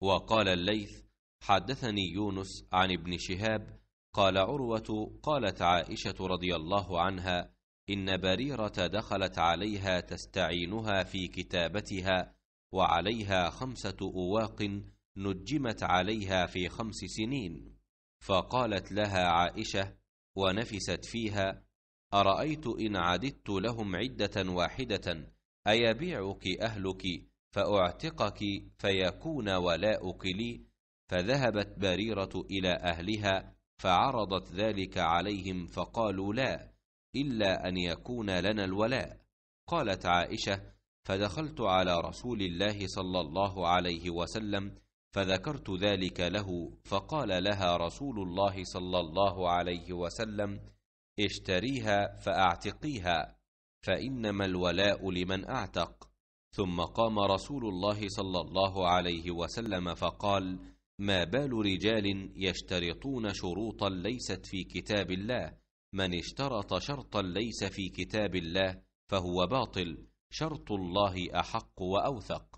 وقال الليث حدثني يونس عن ابن شهاب قال عروة قالت عائشة رضي الله عنها إن بريرة دخلت عليها تستعينها في كتابتها وعليها خمسة أواق نجمت عليها في خمس سنين فقالت لها عائشة ونفست فيها أرأيت إن عددت لهم عدة واحدة أيبيعك أهلك فأعتقك فيكون ولاؤك لي فذهبت بريرة إلى أهلها فعرضت ذلك عليهم فقالوا لا إلا أن يكون لنا الولاء قالت عائشة فدخلت على رسول الله صلى الله عليه وسلم فذكرت ذلك له فقال لها رسول الله صلى الله عليه وسلم اشتريها فأعتقيها فإنما الولاء لمن أعتق ثم قام رسول الله صلى الله عليه وسلم فقال ما بال رجال يشترطون شروطا ليست في كتاب الله من اشترط شرطا ليس في كتاب الله فهو باطل شرط الله احق واوثق